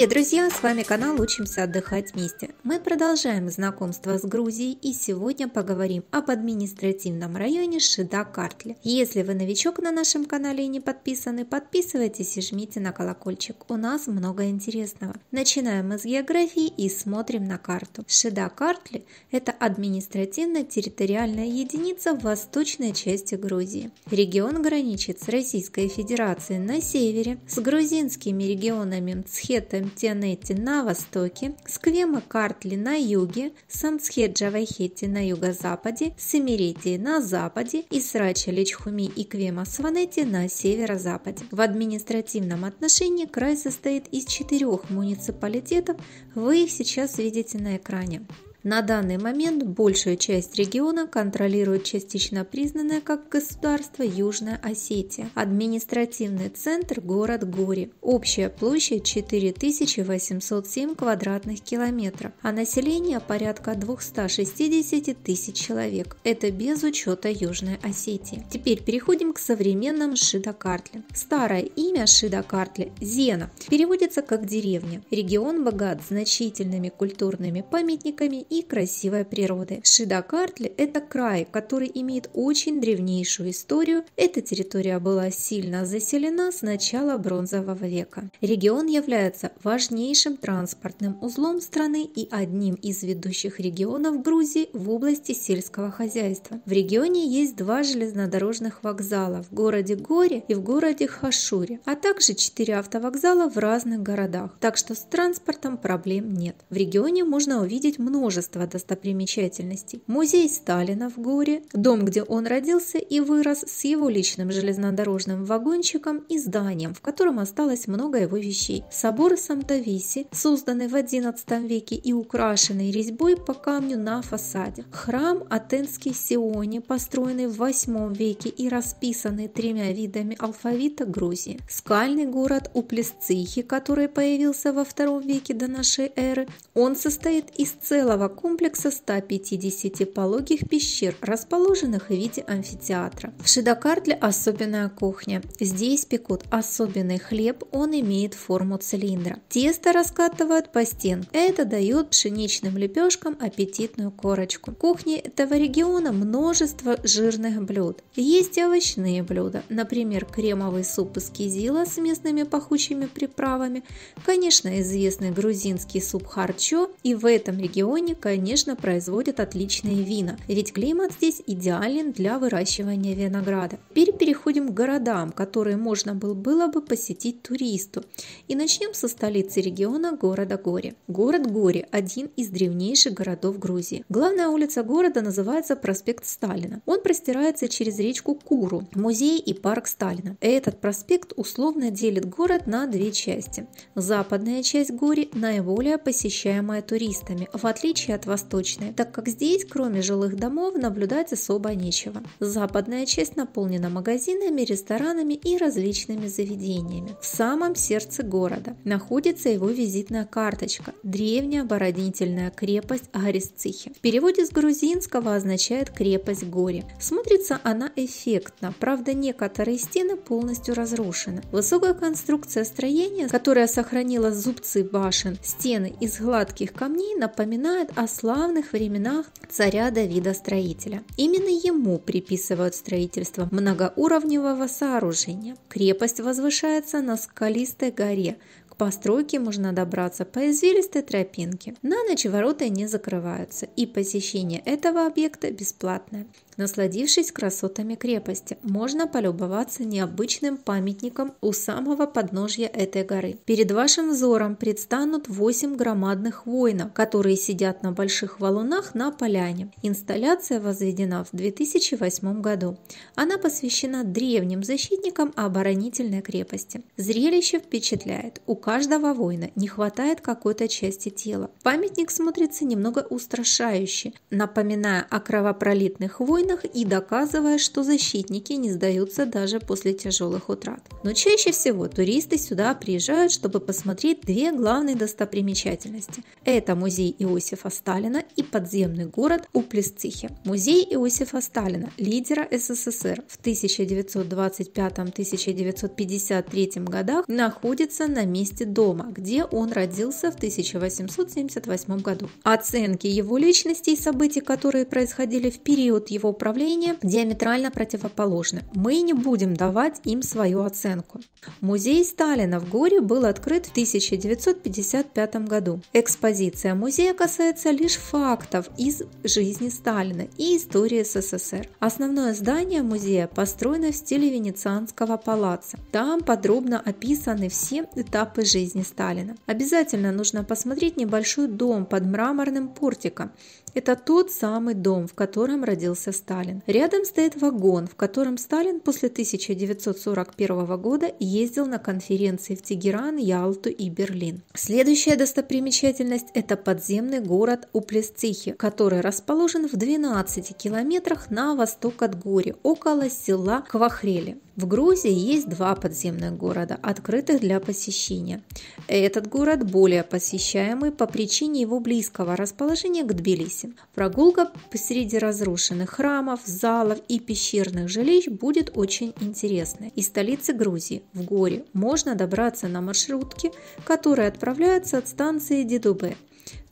Привет, друзья! С вами канал «Учимся отдыхать вместе». Мы продолжаем знакомство с Грузией и сегодня поговорим об административном районе Шида-Картли. Если вы новичок на нашем канале и не подписаны, подписывайтесь и жмите на колокольчик. У нас много интересного. Начинаем мы с географии и смотрим на карту. Шида-Картли – это административно-территориальная единица в восточной части Грузии. Регион граничит с Российской Федерацией на севере, с грузинскими регионами Мцхет Тианети на востоке, Сквема-Картли на юге, Сансхеджавайхети на юго-западе, Семерети на западе и Срача-Лечхуми и Квема-Сванети на северо-западе. В административном отношении край состоит из четырех муниципалитетов, вы их сейчас видите на экране. На данный момент большую часть региона контролирует частично признанное как государство Южная Осетия, административный центр город Гори. Общая площадь 4807 квадратных километров, а население порядка 260 тысяч человек. Это без учета Южной Осетии. Теперь переходим к современным Шидокартле. Старое имя Шидокартле – Зена, переводится как деревня. Регион богат значительными культурными памятниками и красивой природы. Шидакартли – это край, который имеет очень древнейшую историю. Эта территория была сильно заселена с начала бронзового века. Регион является важнейшим транспортным узлом страны и одним из ведущих регионов Грузии в области сельского хозяйства. В регионе есть два железнодорожных вокзала в городе Горе и в городе Хашуре, а также четыре автовокзала в разных городах, так что с транспортом проблем нет. В регионе можно увидеть множество множество достопримечательностей. Музей Сталина в Горе, дом, где он родился и вырос, с его личным железнодорожным вагончиком и зданием, в котором осталось много его вещей. Собор Самтовиси, созданный в XI веке и украшенный резьбой по камню на фасаде. Храм Атенский Сионе, построенный в VIII веке и расписанный тремя видами алфавита Грузии. Скальный город Уплесцихи, который появился во II веке до нашей эры. Он состоит из целого комплекса 150 пологих пещер, расположенных в виде амфитеатра. В Шидакартле особенная кухня. Здесь пекут особенный хлеб, он имеет форму цилиндра. Тесто раскатывают по стен. Это дает пшеничным лепешкам аппетитную корочку. В кухне этого региона множество жирных блюд. Есть и овощные блюда, например, кремовый суп из кизила с местными пахучими приправами, конечно, известный грузинский суп харчо, и в этом регионе конечно, производят отличные вина, ведь климат здесь идеален для выращивания винограда. Теперь переходим к городам, которые можно было бы посетить туристу. И начнем со столицы региона города Гори. Город Гори – один из древнейших городов Грузии. Главная улица города называется проспект Сталина. Он простирается через речку Куру, музей и парк Сталина. Этот проспект условно делит город на две части. Западная часть Гори наиболее посещаемая туристами, в отличие отличие от восточной, так как здесь, кроме жилых домов, наблюдать особо нечего. Западная часть наполнена магазинами, ресторанами и различными заведениями. В самом сердце города находится его визитная карточка – древняя оборонительная крепость Арисцихи. В переводе с грузинского означает «крепость горе». Смотрится она эффектно, правда некоторые стены полностью разрушены. Высокая конструкция строения, которая сохранила зубцы башен, стены из гладких камней напоминает о славных временах царя Давида Строителя. Именно ему приписывают строительство многоуровневого сооружения. Крепость возвышается на скалистой горе, постройке можно добраться по извилистой тропинке. На ночь ворота не закрываются, и посещение этого объекта бесплатное. Насладившись красотами крепости, можно полюбоваться необычным памятником у самого подножья этой горы. Перед вашим взором предстанут 8 громадных воинов, которые сидят на больших валунах на поляне. Инсталляция возведена в 2008 году. Она посвящена древним защитникам оборонительной крепости. Зрелище впечатляет. У каждого воина не хватает какой-то части тела. Памятник смотрится немного устрашающе, напоминая о кровопролитных войнах и доказывая, что защитники не сдаются даже после тяжелых утрат. Но чаще всего туристы сюда приезжают, чтобы посмотреть две главные достопримечательности. Это музей Иосифа Сталина и подземный город Уплесцихе. Музей Иосифа Сталина, лидера СССР в 1925-1953 годах, находится на месте части дома, где он родился в 1878 году. Оценки его личности и событий, которые происходили в период его правления, диаметрально противоположны. Мы не будем давать им свою оценку. Музей Сталина в Горе был открыт в 1955 году. Экспозиция музея касается лишь фактов из жизни Сталина и истории СССР. Основное здание музея построено в стиле венецианского палаца. Там подробно описаны все этапы жизни Сталина. Обязательно нужно посмотреть небольшой дом под мраморным портиком, это тот самый дом, в котором родился Сталин. Рядом стоит вагон, в котором Сталин после 1941 года ездил на конференции в Тегеран, Ялту и Берлин. Следующая достопримечательность – это подземный город Уплесцихи, который расположен в 12 километрах на восток от Гори, около села Квахрели. В Грузии есть два подземных города, открытых для посещения. Этот город более посещаемый по причине его близкого расположения к Тбилиси. Тбилиси. Прогулка посреди разрушенных храмов, залов и пещерных жилищ будет очень интересной. Из столицы Грузии, в горе, можно добраться на маршрутке, которая отправляется от станции Дедубе.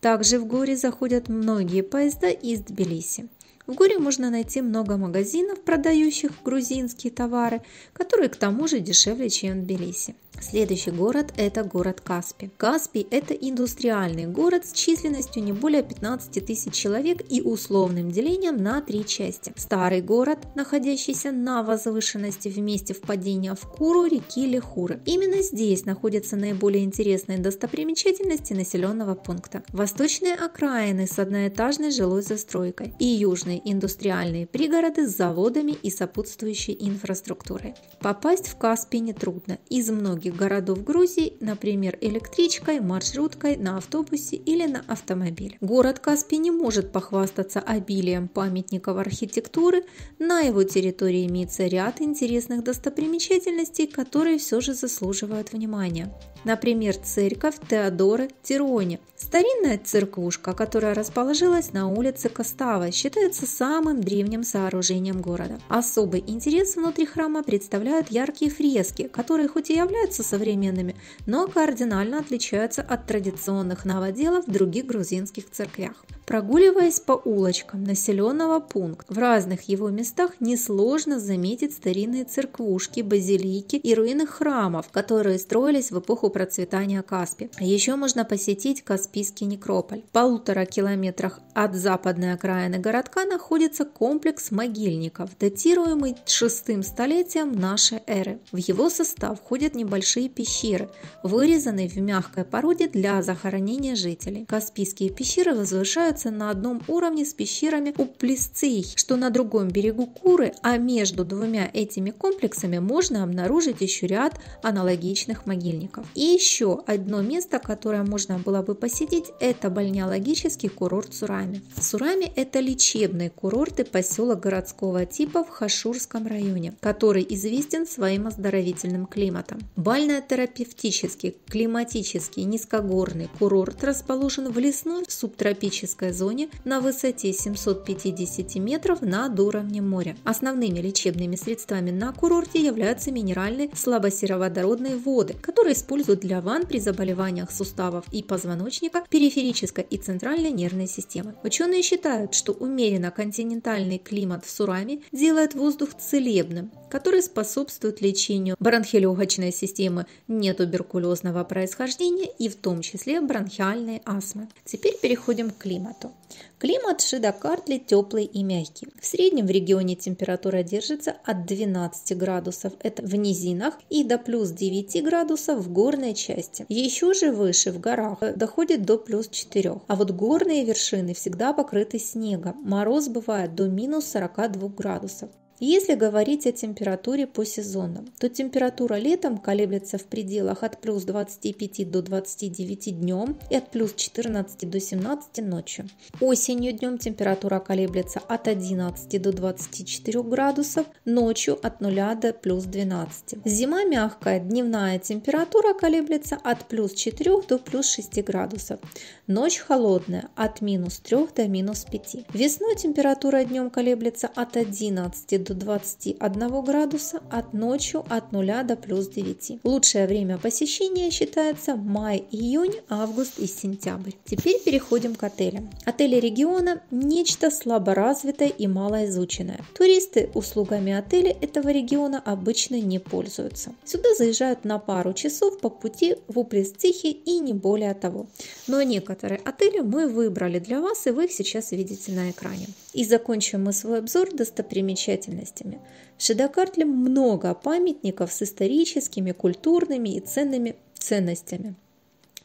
Также в горе заходят многие поезда из Тбилиси. В Гуре можно найти много магазинов, продающих грузинские товары, которые к тому же дешевле, чем в Тбилиси. Следующий город – это город Каспи. Каспи – это индустриальный город с численностью не более 15 тысяч человек и условным делением на три части. Старый город, находящийся на возвышенности в месте впадения в Куру реки Лехуры. Именно здесь находятся наиболее интересные достопримечательности населенного пункта. Восточные окраины с одноэтажной жилой застройкой и южный крупные индустриальные пригороды с заводами и сопутствующей инфраструктурой. Попасть в Каспий нетрудно. Из многих городов Грузии, например, электричкой, маршруткой, на автобусе или на автомобиле. Город Каспий не может похвастаться обилием памятников архитектуры. На его территории имеется ряд интересных достопримечательностей, которые все же заслуживают внимания. Например, церковь Теодора Тирони. Старинная церквушка, которая расположилась на улице Костава, считается самым древним сооружением города. Особый интерес внутри храма представляют яркие фрески, которые хоть и являются современными, но кардинально отличаются от традиционных новоделов в других грузинских церквях. Прогуливаясь по улочкам населенного пункта, в разных его местах несложно заметить старинные церквушки, базилики и руины храмов, которые строились в эпоху эпоху процветания Каспи. Еще можно посетить Каспийский некрополь. В полутора километрах от западной окраины городка находится комплекс могильников, датируемый шестым столетием нашей эры. В его состав входят небольшие пещеры, вырезанные в мягкой породе для захоронения жителей. Каспийские пещеры возвышаются на одном уровне с пещерами у Плесций, что на другом берегу Куры, а между двумя этими комплексами можно обнаружить еще ряд аналогичных могильников. И еще одно место, которое можно было бы посетить, это бальнеологический курорт Сурами. Сурами – это лечебный курорт и поселок городского типа в Хашурском районе, который известен своим оздоровительным климатом. Бально-терапевтический, климатический, низкогорный курорт расположен в лесной субтропической зоне на высоте 750 метров над уровнем моря. Основными лечебными средствами на курорте являются минеральные слабосероводородные воды, которые используются служит для ван при заболеваниях суставов и позвоночника, периферической и центральной нервной системы. Ученые считают, что умеренно континентальный климат в Сураме делает воздух целебным, который способствует лечению бронхелегочной системы нетуберкулезного происхождения и в том числе бронхиальной астмы. Теперь переходим к климату. Климат Шидакартли теплый и мягкий. В среднем в регионе температура держится от 12 градусов, это в низинах, и до плюс 9 градусов в горных горной части. Еще же выше, в горах, э, доходит до плюс 4. А вот горные вершины всегда покрыты снегом. Мороз бывает до минус 42 градусов. Если говорить о температуре по сезонам, то температура летом колеблется в пределах от плюс 25 до 29 днем и от плюс 14 до 17 ночью. Осенью днем температура колеблется от 11 до 24 градусов, ночью от 0 до плюс 12. Зима мягкая, дневная температура колеблется от плюс 4 до плюс 6 градусов. Ночь холодная, от минус 3 до минус 5. Весной температура днем колеблется от 11 до до 21 градуса, от ночью от 0 до плюс 9. Лучшее время посещения считается май, июнь, август и сентябрь. Теперь переходим к отелям. Отели региона – нечто слаборазвитое и малоизученное. Туристы услугами отеля этого региона обычно не пользуются. Сюда заезжают на пару часов по пути в Упрестихе и не более того. Но некоторые отели мы выбрали для вас, и вы их сейчас видите на экране. И закончим мы свой обзор достопримечательностями ценностями. В Шидакартле много памятников с историческими, культурными и ценными ценностями –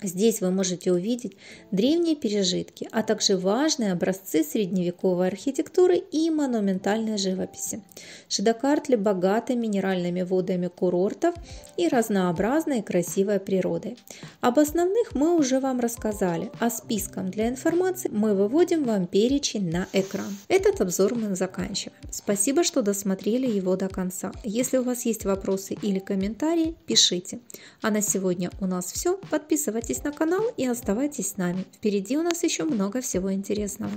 Здесь вы можете увидеть древние пережитки, а также важные образцы средневековой архитектуры и монументальной живописи. Шидокартли богаты минеральными водами курортов и разнообразной красивой природой. Об основных мы уже вам рассказали, а списком для информации мы выводим вам перечень на экран. Этот обзор мы заканчиваем. Спасибо, что досмотрели его до конца. Если у вас есть вопросы или комментарии, пишите. А на сегодня у нас все. Подписывайтесь подписывайтесь на канал и оставайтесь с нами. Впереди у нас еще много всего интересного.